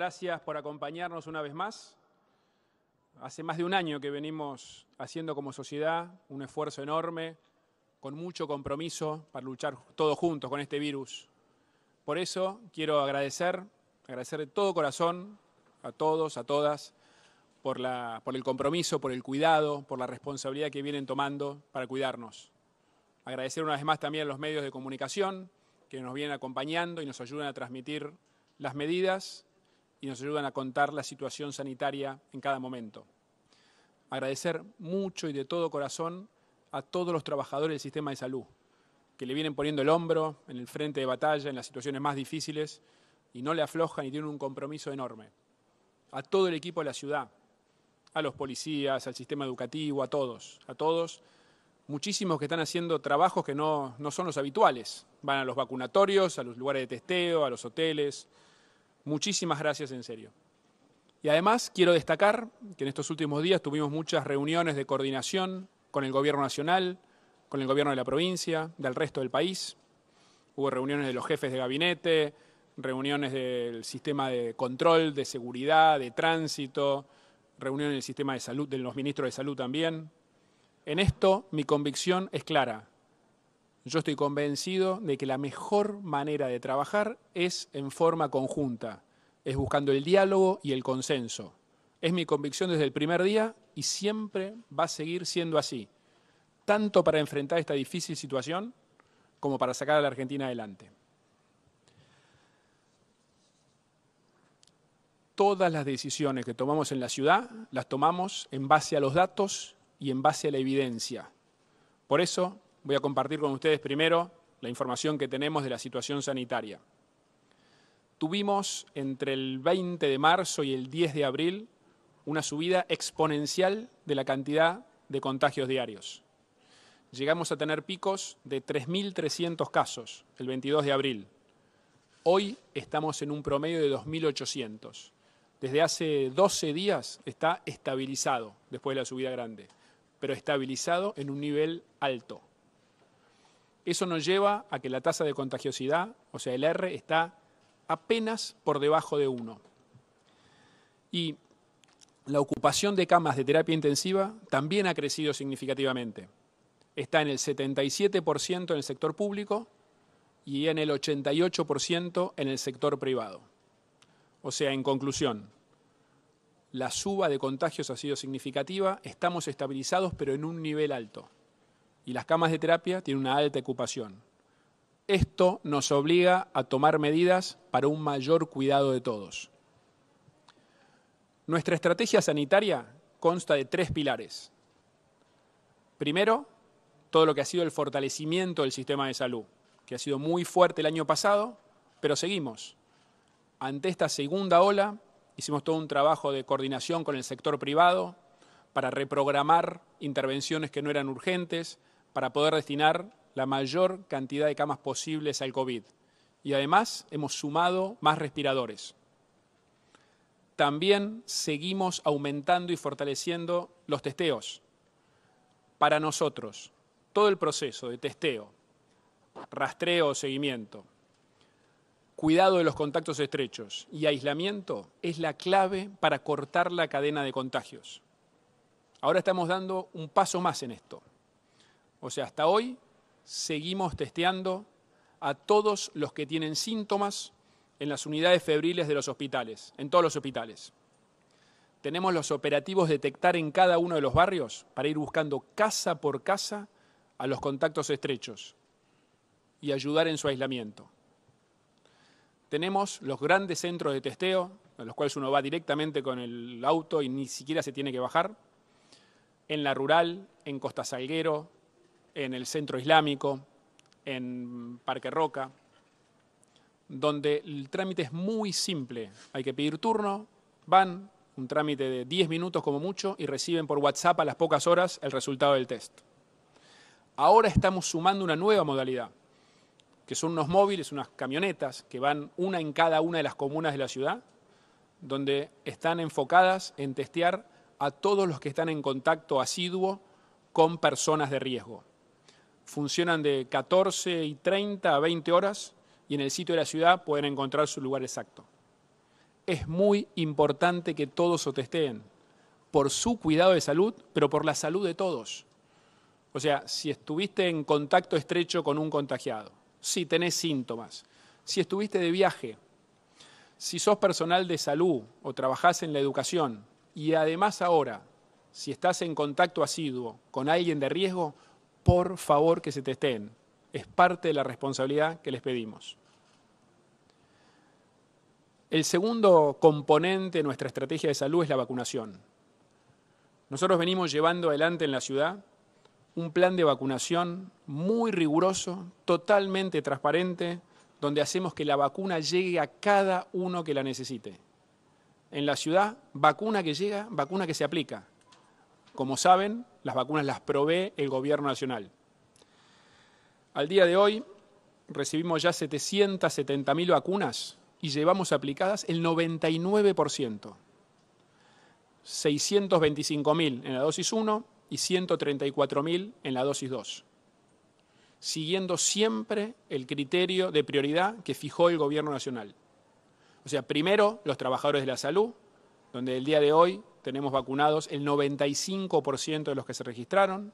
gracias por acompañarnos una vez más. Hace más de un año que venimos haciendo como sociedad un esfuerzo enorme, con mucho compromiso, para luchar todos juntos con este virus. Por eso quiero agradecer, agradecer de todo corazón a todos, a todas, por, por el compromiso, por el cuidado, por la responsabilidad que vienen tomando para cuidarnos. Agradecer una vez más también a los medios de comunicación que nos vienen acompañando y nos ayudan a transmitir las medidas y nos ayudan a contar la situación sanitaria en cada momento. Agradecer mucho y de todo corazón a todos los trabajadores del sistema de salud, que le vienen poniendo el hombro en el frente de batalla en las situaciones más difíciles y no le aflojan y tienen un compromiso enorme. A todo el equipo de la ciudad, a los policías, al sistema educativo, a todos, a todos. Muchísimos que están haciendo trabajos que no, no son los habituales. Van a los vacunatorios, a los lugares de testeo, a los hoteles, Muchísimas gracias en serio. Y además quiero destacar que en estos últimos días tuvimos muchas reuniones de coordinación con el Gobierno Nacional, con el Gobierno de la provincia, del resto del país. Hubo reuniones de los jefes de gabinete, reuniones del sistema de control, de seguridad, de tránsito, reuniones del sistema de salud, de los ministros de salud también. En esto mi convicción es clara. Yo estoy convencido de que la mejor manera de trabajar es en forma conjunta, es buscando el diálogo y el consenso. Es mi convicción desde el primer día y siempre va a seguir siendo así, tanto para enfrentar esta difícil situación como para sacar a la Argentina adelante. Todas las decisiones que tomamos en la ciudad las tomamos en base a los datos y en base a la evidencia. Por eso voy a compartir con ustedes primero la información que tenemos de la situación sanitaria. Tuvimos entre el 20 de marzo y el 10 de abril una subida exponencial de la cantidad de contagios diarios. Llegamos a tener picos de 3.300 casos el 22 de abril. Hoy estamos en un promedio de 2.800. Desde hace 12 días está estabilizado después de la subida grande, pero estabilizado en un nivel alto. Eso nos lleva a que la tasa de contagiosidad, o sea, el R, está apenas por debajo de 1. Y la ocupación de camas de terapia intensiva también ha crecido significativamente. Está en el 77% en el sector público y en el 88% en el sector privado. O sea, en conclusión, la suba de contagios ha sido significativa, estamos estabilizados pero en un nivel alto y las camas de terapia tienen una alta ocupación. Esto nos obliga a tomar medidas para un mayor cuidado de todos. Nuestra estrategia sanitaria consta de tres pilares. Primero, todo lo que ha sido el fortalecimiento del sistema de salud, que ha sido muy fuerte el año pasado, pero seguimos. Ante esta segunda ola, hicimos todo un trabajo de coordinación con el sector privado para reprogramar intervenciones que no eran urgentes, para poder destinar la mayor cantidad de camas posibles al COVID. Y además hemos sumado más respiradores. También seguimos aumentando y fortaleciendo los testeos. Para nosotros, todo el proceso de testeo, rastreo o seguimiento, cuidado de los contactos estrechos y aislamiento es la clave para cortar la cadena de contagios. Ahora estamos dando un paso más en esto. O sea, hasta hoy seguimos testeando a todos los que tienen síntomas en las unidades febriles de los hospitales, en todos los hospitales. Tenemos los operativos detectar en cada uno de los barrios para ir buscando casa por casa a los contactos estrechos y ayudar en su aislamiento. Tenemos los grandes centros de testeo, a los cuales uno va directamente con el auto y ni siquiera se tiene que bajar, en la rural, en Costa Salguero, en el centro islámico, en Parque Roca, donde el trámite es muy simple. Hay que pedir turno, van, un trámite de 10 minutos como mucho, y reciben por WhatsApp a las pocas horas el resultado del test. Ahora estamos sumando una nueva modalidad, que son unos móviles, unas camionetas, que van una en cada una de las comunas de la ciudad, donde están enfocadas en testear a todos los que están en contacto asiduo con personas de riesgo funcionan de 14 y 30 a 20 horas y en el sitio de la ciudad pueden encontrar su lugar exacto. Es muy importante que todos se testeen por su cuidado de salud, pero por la salud de todos. O sea, si estuviste en contacto estrecho con un contagiado, si tenés síntomas, si estuviste de viaje, si sos personal de salud o trabajás en la educación y además ahora, si estás en contacto asiduo con alguien de riesgo, por favor que se testeen. Es parte de la responsabilidad que les pedimos. El segundo componente de nuestra estrategia de salud es la vacunación. Nosotros venimos llevando adelante en la ciudad un plan de vacunación muy riguroso, totalmente transparente, donde hacemos que la vacuna llegue a cada uno que la necesite. En la ciudad, vacuna que llega, vacuna que se aplica. Como saben, las vacunas las provee el Gobierno Nacional. Al día de hoy recibimos ya 770.000 vacunas y llevamos aplicadas el 99%. 625.000 en la dosis 1 y 134.000 en la dosis 2, siguiendo siempre el criterio de prioridad que fijó el Gobierno Nacional. O sea, primero los trabajadores de la salud, donde el día de hoy tenemos vacunados el 95% de los que se registraron.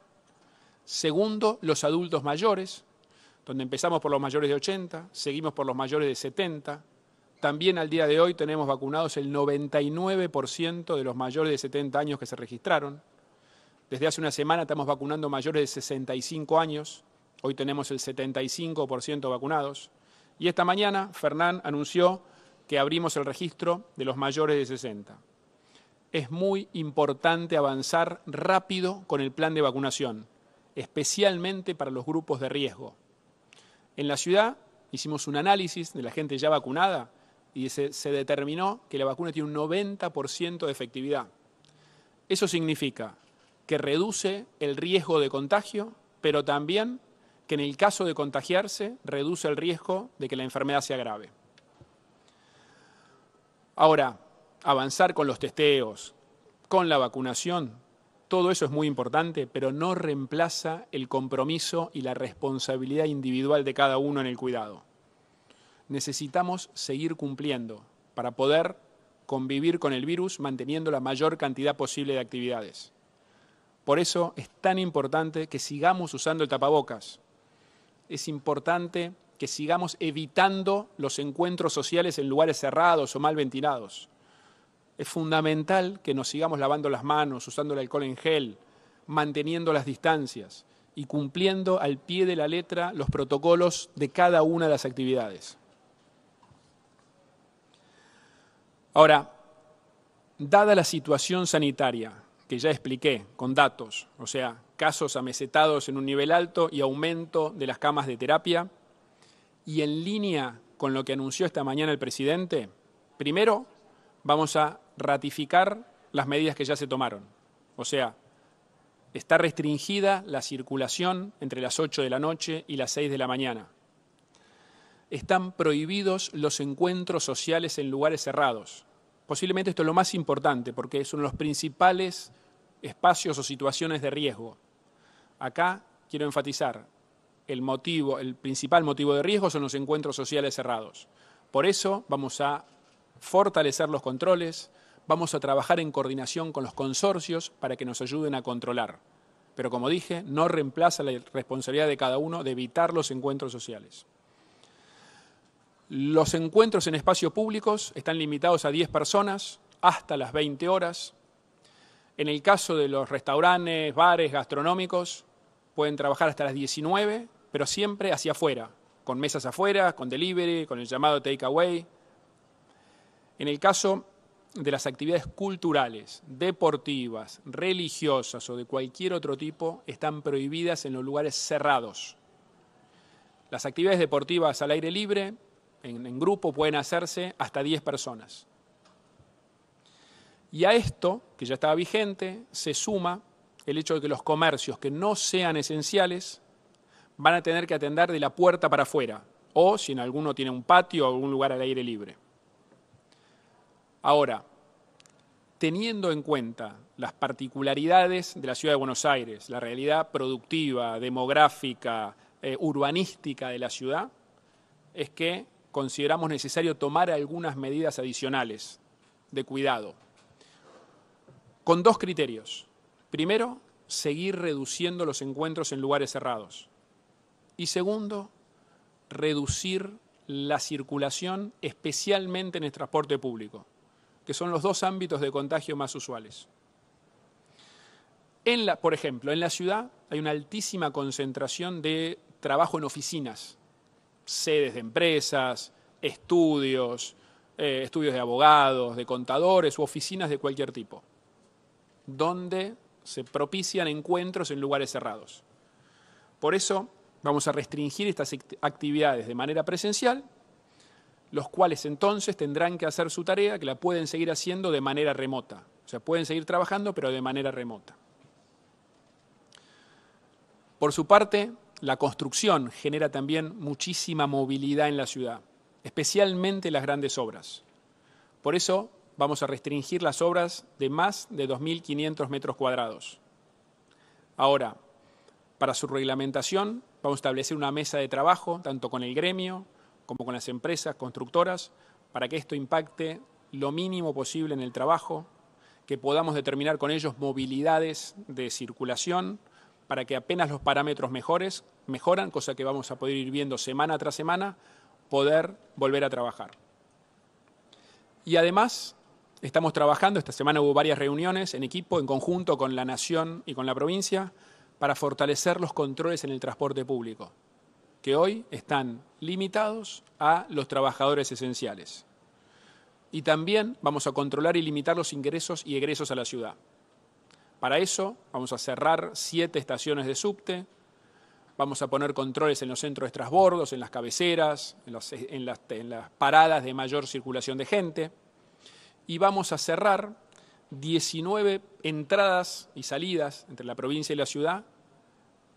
Segundo, los adultos mayores, donde empezamos por los mayores de 80, seguimos por los mayores de 70. También al día de hoy tenemos vacunados el 99% de los mayores de 70 años que se registraron. Desde hace una semana estamos vacunando mayores de 65 años. Hoy tenemos el 75% vacunados. Y esta mañana Fernán anunció que abrimos el registro de los mayores de 60 es muy importante avanzar rápido con el plan de vacunación, especialmente para los grupos de riesgo. En la ciudad hicimos un análisis de la gente ya vacunada y se, determinó que la vacuna tiene un 90% de efectividad. Eso significa que reduce el riesgo de contagio, pero también que en el caso de contagiarse reduce el riesgo de que la enfermedad sea grave. Ahora, avanzar con los testeos, con la vacunación, todo eso es muy importante, pero no reemplaza el compromiso y la responsabilidad individual de cada uno en el cuidado. Necesitamos seguir cumpliendo para poder convivir con el virus manteniendo la mayor cantidad posible de actividades. Por eso es tan importante que sigamos usando el tapabocas. Es importante que sigamos evitando los encuentros sociales en lugares cerrados o mal ventilados es fundamental que nos sigamos lavando las manos, usando el alcohol en gel, manteniendo las distancias y cumpliendo al pie de la letra los protocolos de cada una de las actividades. Ahora, dada la situación sanitaria que ya expliqué con datos, o sea, casos amesetados en un nivel alto y aumento de las camas de terapia, y en línea con lo que anunció esta mañana el presidente, primero vamos a ratificar las medidas que ya se tomaron. O sea, está restringida la circulación entre las 8 de la noche y las 6 de la mañana. Están prohibidos los encuentros sociales en lugares cerrados. Posiblemente esto es lo más importante porque son los principales espacios o situaciones de riesgo. Acá quiero enfatizar, el motivo, el principal motivo de riesgo son los encuentros sociales cerrados. Por eso vamos a fortalecer los controles, Vamos a trabajar en coordinación con los consorcios para que nos ayuden a controlar. Pero como dije, no reemplaza la responsabilidad de cada uno de evitar los encuentros sociales. Los encuentros en espacios públicos están limitados a 10 personas hasta las 20 horas. En el caso de los restaurantes, bares, gastronómicos, pueden trabajar hasta las 19, pero siempre hacia afuera, con mesas afuera, con delivery, con el llamado takeaway. En el caso de las actividades culturales, deportivas, religiosas o de cualquier otro tipo están prohibidas en los lugares cerrados. Las actividades deportivas al aire libre, en, grupo, pueden hacerse hasta 10 personas. Y a esto, que ya estaba vigente, se suma el hecho de que los comercios que no sean esenciales van a tener que atender de la puerta para afuera, o si en alguno tiene un patio o algún lugar al aire libre. Ahora, teniendo en cuenta las particularidades de la ciudad de Buenos Aires, la realidad productiva, demográfica, eh, urbanística de la ciudad, es que consideramos necesario tomar algunas medidas adicionales de cuidado, con dos criterios. Primero, seguir reduciendo los encuentros en lugares cerrados. Y segundo, reducir la circulación, especialmente en el transporte público que son los dos ámbitos de contagio más usuales. por ejemplo, en la ciudad hay una altísima concentración de trabajo en oficinas, sedes de empresas, estudios, eh, estudios de abogados, de contadores u oficinas de cualquier tipo, donde se propician encuentros en lugares cerrados. Por eso vamos a restringir estas actividades de manera presencial los cuales entonces tendrán que hacer su tarea, que la pueden seguir haciendo de manera remota. O sea, pueden seguir trabajando, pero de manera remota. Por su parte, la construcción genera también muchísima movilidad en la ciudad, especialmente las grandes obras. Por eso vamos a restringir las obras de más de 2.500 metros cuadrados. Ahora, para su reglamentación, vamos a establecer una mesa de trabajo, tanto con el gremio, como con las empresas constructoras para que esto impacte lo mínimo posible en el trabajo, que podamos determinar con ellos movilidades de circulación, para que apenas los parámetros mejores, mejoran, cosa que vamos a poder ir viendo semana tras semana, poder volver a trabajar. Y además, estamos trabajando, esta semana hubo varias reuniones en equipo, en conjunto con la Nación y con la provincia, para fortalecer los controles en el transporte público que hoy están limitados a los trabajadores esenciales. Y también vamos a controlar y limitar los ingresos y egresos a la ciudad. Para eso vamos a cerrar siete estaciones de subte, vamos a poner controles en los centros de transbordos, en las cabeceras, en las, en las paradas de mayor circulación de gente, y vamos a cerrar 19 entradas y salidas entre la provincia y la ciudad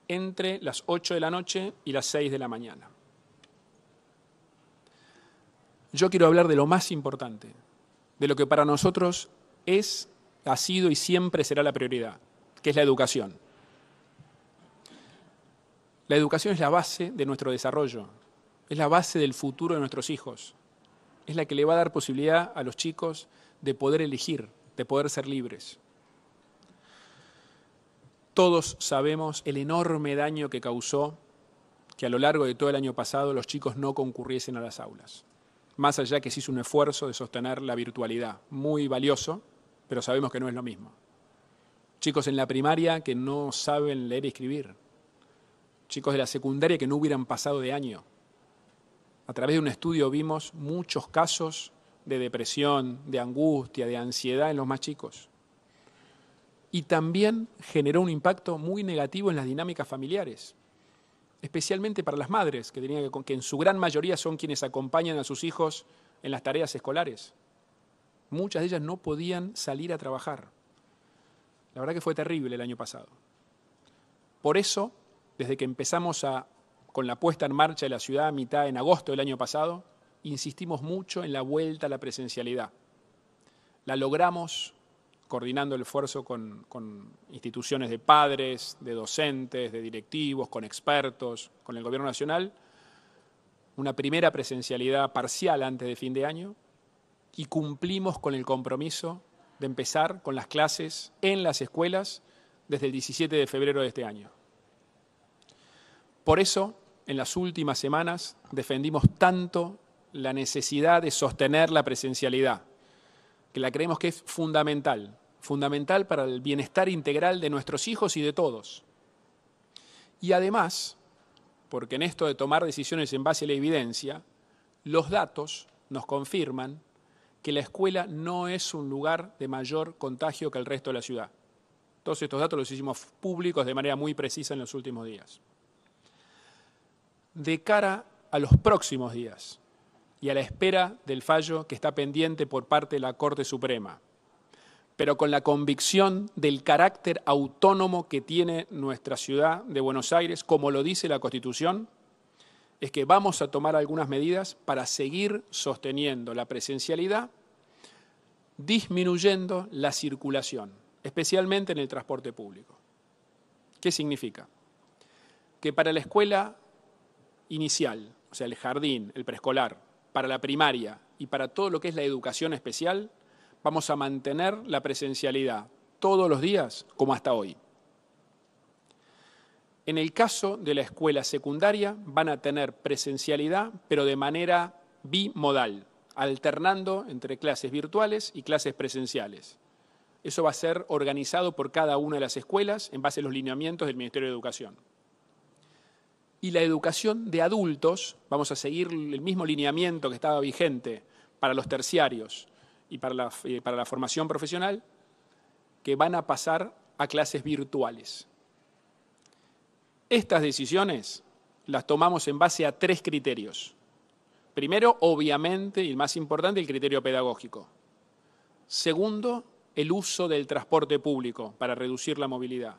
entre las 8 de la noche y las 6 de la mañana. Yo quiero hablar de lo más importante, de lo que para nosotros es, ha sido y siempre será la prioridad, que es la educación. La educación es la base de nuestro desarrollo, es la base del futuro de nuestros hijos, es la que le va a dar posibilidad a los chicos de poder elegir, de poder ser libres. Todos sabemos el enorme daño que causó que a lo largo de todo el año pasado los chicos no concurriesen a las aulas. Más allá que se hizo un esfuerzo de sostener la virtualidad, muy valioso, pero sabemos que no es lo mismo. Chicos en la primaria que no saben leer y escribir. Chicos de la secundaria que no hubieran pasado de año. A través de un estudio vimos muchos casos de depresión, de angustia, de ansiedad en los más chicos y también generó un impacto muy negativo en las dinámicas familiares, especialmente para las madres, que, que, en su gran mayoría son quienes acompañan a sus hijos en las tareas escolares. Muchas de ellas no podían salir a trabajar. La verdad que fue terrible el año pasado. Por eso, desde que empezamos a, con la puesta en marcha de la ciudad a mitad en agosto del año pasado, insistimos mucho en la vuelta a la presencialidad. La logramos coordinando el esfuerzo con, instituciones de padres, de docentes, de directivos, con expertos, con el Gobierno Nacional, una primera presencialidad parcial antes de fin de año y cumplimos con el compromiso de empezar con las clases en las escuelas desde el 17 de febrero de este año. Por eso, en las últimas semanas defendimos tanto la necesidad de sostener la presencialidad, que la creemos que es fundamental fundamental para el bienestar integral de nuestros hijos y de todos. Y además, porque en esto de tomar decisiones en base a la evidencia, los datos nos confirman que la escuela no es un lugar de mayor contagio que el resto de la ciudad. Todos estos datos los hicimos públicos de manera muy precisa en los últimos días. De cara a los próximos días y a la espera del fallo que está pendiente por parte de la Corte Suprema, pero con la convicción del carácter autónomo que tiene nuestra ciudad de Buenos Aires, como lo dice la Constitución, es que vamos a tomar algunas medidas para seguir sosteniendo la presencialidad, disminuyendo la circulación, especialmente en el transporte público. ¿Qué significa? Que para la escuela inicial, o sea, el jardín, el preescolar, para la primaria y para todo lo que es la educación especial, vamos a mantener la presencialidad todos los días como hasta hoy. En el caso de la escuela secundaria van a tener presencialidad, pero de manera bimodal, alternando entre clases virtuales y clases presenciales. Eso va a ser organizado por cada una de las escuelas en base a los lineamientos del Ministerio de Educación. Y la educación de adultos, vamos a seguir el mismo lineamiento que estaba vigente para los terciarios, y eh, para la, formación profesional que van a pasar a clases virtuales. Estas decisiones las tomamos en base a tres criterios. Primero, obviamente, y el más importante, el criterio pedagógico. Segundo, el uso del transporte público para reducir la movilidad.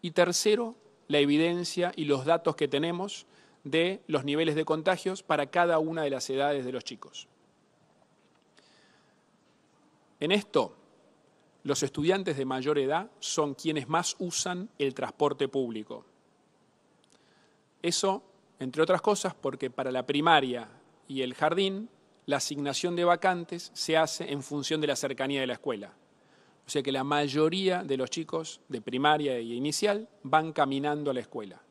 Y tercero, la evidencia y los datos que tenemos de los niveles de contagios para cada una de las edades de los chicos. En esto, los estudiantes de mayor edad son quienes más usan el transporte público. Eso, entre otras cosas, porque para la primaria y el jardín, la asignación de vacantes se hace en función de la cercanía de la escuela. O sea que la mayoría de los chicos de primaria e inicial van caminando a la escuela.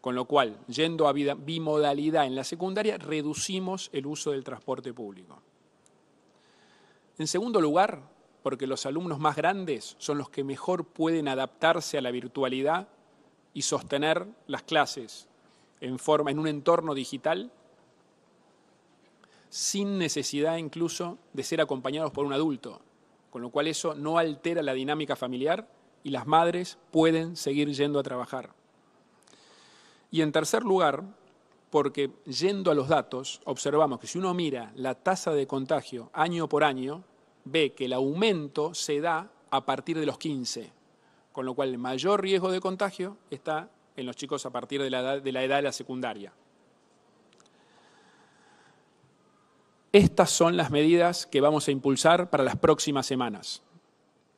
Con lo cual, yendo a bimodalidad en la secundaria, reducimos el uso del transporte público. En segundo lugar, porque los alumnos más grandes son los que mejor pueden adaptarse a la virtualidad y sostener las clases en un entorno digital sin necesidad incluso de ser acompañados por un adulto, con lo cual eso no altera la dinámica familiar y las madres pueden seguir yendo a trabajar. Y en tercer lugar, porque yendo a los datos, observamos que si uno mira la tasa de contagio año por año, ve que el aumento se da a partir de los 15, con lo cual el mayor riesgo de contagio está en los chicos a partir de la edad de la, edad de la secundaria. Estas son las medidas que vamos a impulsar para las próximas semanas.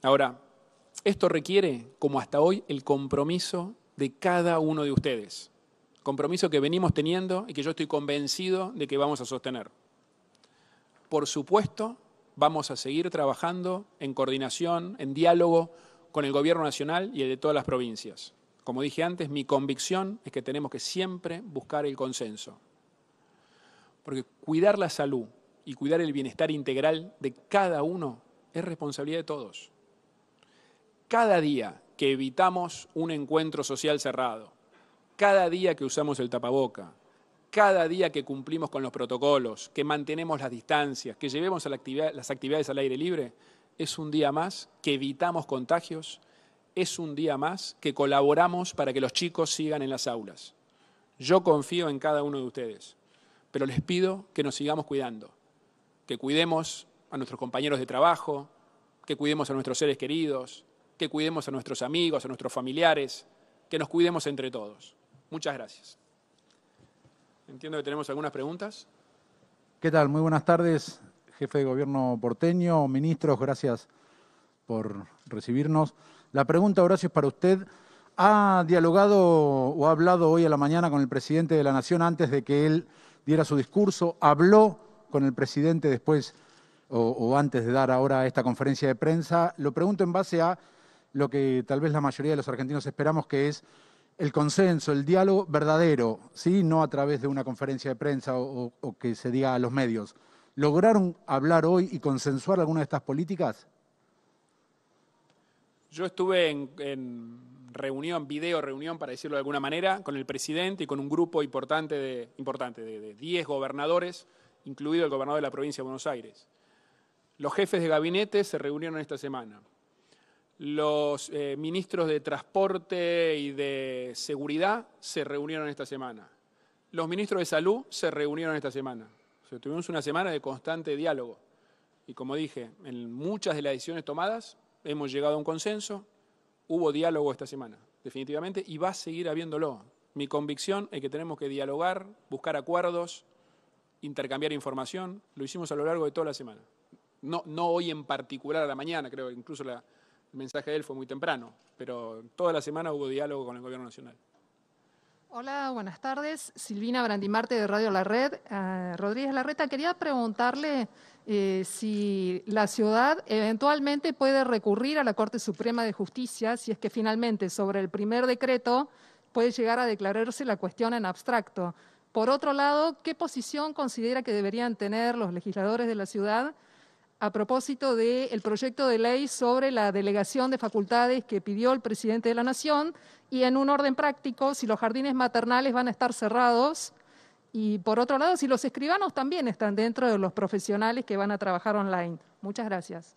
Ahora, esto requiere, como hasta hoy, el compromiso de cada uno de ustedes. Compromiso que venimos teniendo y que yo estoy convencido de que vamos a sostener. Por supuesto, vamos a seguir trabajando en coordinación, en diálogo con el Gobierno Nacional y el de todas las provincias. Como dije antes, mi convicción es que tenemos que siempre buscar el consenso. Porque cuidar la salud y cuidar el bienestar integral de cada uno es responsabilidad de todos. Cada día que evitamos un encuentro social cerrado, cada día que usamos el tapaboca, cada día que cumplimos con los protocolos, que mantenemos las distancias, que llevemos las actividades al aire libre, es un día más que evitamos contagios, es un día más que colaboramos para que los chicos sigan en las aulas. Yo confío en cada uno de ustedes, pero les pido que nos sigamos cuidando, que cuidemos a nuestros compañeros de trabajo, que cuidemos a nuestros seres queridos, que cuidemos a nuestros amigos, a nuestros familiares, que nos cuidemos entre todos. Muchas gracias. Entiendo que tenemos algunas preguntas. ¿Qué tal? Muy buenas tardes, jefe de gobierno porteño, ministros, gracias por recibirnos. La pregunta, Horacio, es para usted. ¿Ha dialogado o ha hablado hoy a la mañana con el presidente de la Nación antes de que él diera su discurso? ¿Habló con el presidente después o, antes de dar ahora esta conferencia de prensa? Lo pregunto en base a lo que tal vez la mayoría de los argentinos esperamos, que es el consenso, el diálogo verdadero, ¿sí? no a través de una conferencia de prensa o, que se diga a los medios. ¿Lograron hablar hoy y consensuar alguna de estas políticas? Yo estuve en, reunión, video reunión, para decirlo de alguna manera, con el presidente y con un grupo importante de, importante de 10 gobernadores, incluido el gobernador de la provincia de Buenos Aires. Los jefes de gabinete se reunieron esta semana. Los eh, ministros de Transporte y de Seguridad se reunieron esta semana. Los ministros de Salud se reunieron esta semana. tuvimos una semana de constante diálogo. Y como dije, en muchas de las decisiones tomadas hemos llegado a un consenso. Hubo diálogo esta semana, definitivamente, y va a seguir habiéndolo. Mi convicción es que tenemos que dialogar, buscar acuerdos, intercambiar información. Lo hicimos a lo largo de toda la semana. No, no hoy en particular a la mañana, creo incluso la, el mensaje de él fue muy temprano, pero toda la semana hubo diálogo con el Gobierno Nacional. Hola, buenas tardes. Silvina Brandimarte de Radio La Red. Eh, Rodríguez Larreta, quería preguntarle eh, si la ciudad eventualmente puede recurrir a la Corte Suprema de Justicia si es que finalmente sobre el primer decreto puede llegar a declararse la cuestión en abstracto. Por otro lado, ¿qué posición considera que deberían tener los legisladores de la ciudad? a propósito del proyecto de ley sobre la delegación de facultades que pidió el presidente de la Nación y en un orden práctico si los jardines maternales van a estar cerrados y por otro lado si los escribanos también están dentro de los profesionales que van a trabajar online. Muchas gracias.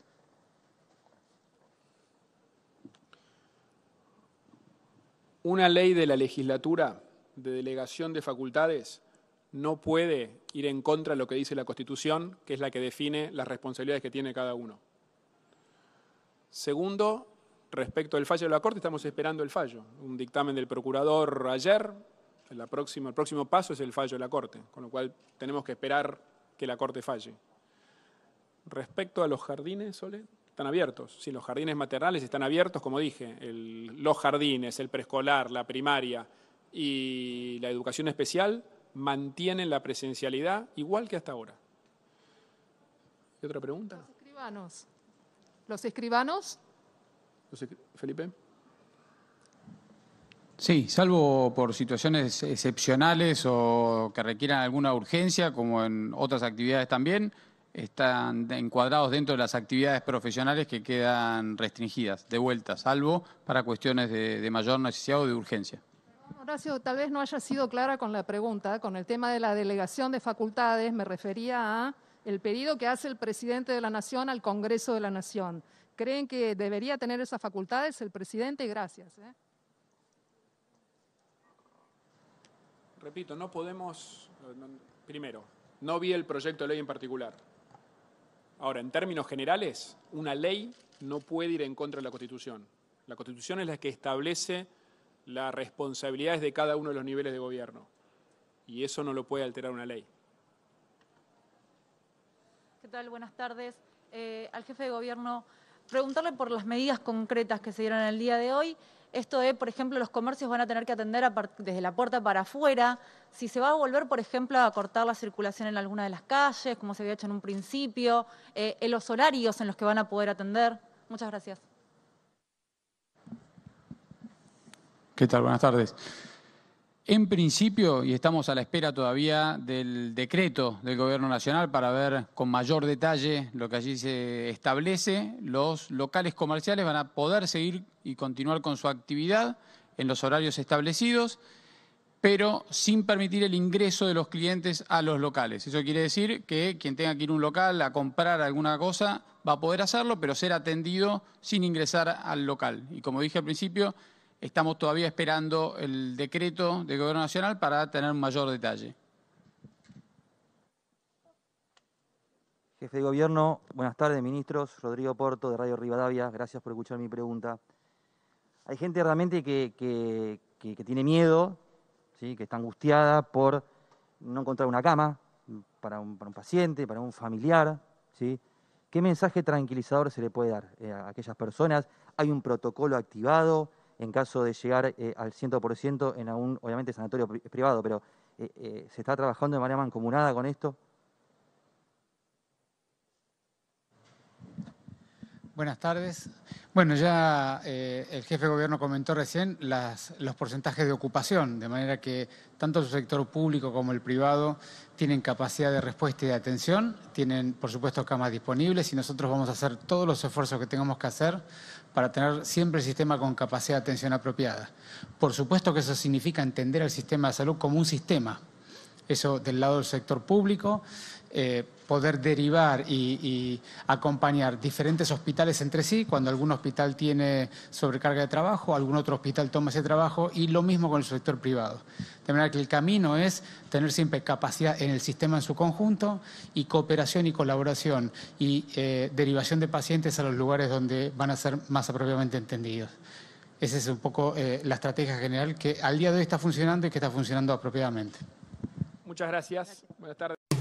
Una ley de la legislatura de delegación de facultades no puede ir en contra de lo que dice la Constitución, que es la que define las responsabilidades que tiene cada uno. Segundo, respecto al fallo de la Corte, estamos esperando el fallo. Un dictamen del procurador ayer, el próximo paso es el fallo de la Corte, con lo cual tenemos que esperar que la Corte falle. Respecto a los jardines, Sole, están abiertos. Sí, los jardines maternales están abiertos, como dije. los jardines, el preescolar, la primaria y la educación especial mantienen la presencialidad igual que hasta ahora. ¿Y otra pregunta? Los escribanos. ¿Los escribanos? Felipe. Sí, salvo por situaciones excepcionales o que requieran alguna urgencia, como en otras actividades también, están encuadrados dentro de las actividades profesionales que quedan restringidas, de vuelta, salvo para cuestiones de, de mayor necesidad o de urgencia. Horacio, tal vez no haya sido clara con la pregunta, con el tema de la delegación de facultades, me refería a el pedido que hace el presidente de la Nación al Congreso de la Nación. ¿Creen que debería tener esas facultades el presidente? Gracias. ¿eh? Repito, no podemos, eh, primero, no vi el proyecto de ley en particular. Ahora, en términos generales, una ley no puede ir en contra de la Constitución. La Constitución es la que establece la responsabilidad es de cada uno de los niveles de gobierno y eso no lo puede alterar una ley. ¿Qué tal? Buenas tardes. Eh, al jefe de gobierno, preguntarle por las medidas concretas que se dieron el día de hoy. Esto de, por ejemplo, los comercios van a tener que atender desde la puerta para afuera. Si se va a volver, por ejemplo, a cortar la circulación en alguna de las calles, como se había hecho en un principio, eh, en los horarios en los que van a poder atender. Muchas gracias. ¿Qué tal? Buenas tardes. En principio, y estamos a la espera todavía del decreto del Gobierno Nacional para ver con mayor detalle lo que allí se establece, los locales comerciales van a poder seguir y continuar con su actividad en los horarios establecidos, pero sin permitir el ingreso de los clientes a los locales. Eso quiere decir que quien tenga que ir a un local a comprar alguna cosa va a poder hacerlo, pero ser atendido sin ingresar al local. Y como dije al principio, Estamos todavía esperando el decreto del Gobierno Nacional para tener un mayor detalle. Jefe de Gobierno, buenas tardes, ministros. Rodrigo Porto, de Radio Rivadavia. Gracias por escuchar mi pregunta. Hay gente realmente que, tiene miedo, ¿sí? que está angustiada por no encontrar una cama para un, paciente, para un familiar. ¿sí? ¿Qué mensaje tranquilizador se le puede dar eh, a aquellas personas? ¿Hay un protocolo activado? en caso de llegar eh, al 100% en algún, obviamente, sanatorio privado, pero eh, eh, ¿se está trabajando de manera mancomunada con esto? Buenas tardes. Bueno, ya eh, el jefe de gobierno comentó recién las, los porcentajes de ocupación, de manera que tanto el sector público como el privado tienen capacidad de respuesta y de atención, tienen por supuesto camas disponibles y nosotros vamos a hacer todos los esfuerzos que tengamos que hacer para tener siempre el sistema con capacidad de atención apropiada. Por supuesto que eso significa entender al sistema de salud como un sistema, eso del lado del sector público, eh, poder derivar y, acompañar diferentes hospitales entre sí, cuando algún hospital tiene sobrecarga de trabajo, algún otro hospital toma ese trabajo, y lo mismo con el sector privado. De manera que el camino es tener siempre capacidad en el sistema en su conjunto y cooperación y colaboración y eh, derivación de pacientes a los lugares donde van a ser más apropiadamente entendidos. Esa es un poco eh, la estrategia general que al día de hoy está funcionando y que está funcionando apropiadamente. Muchas gracias. Buenas tardes.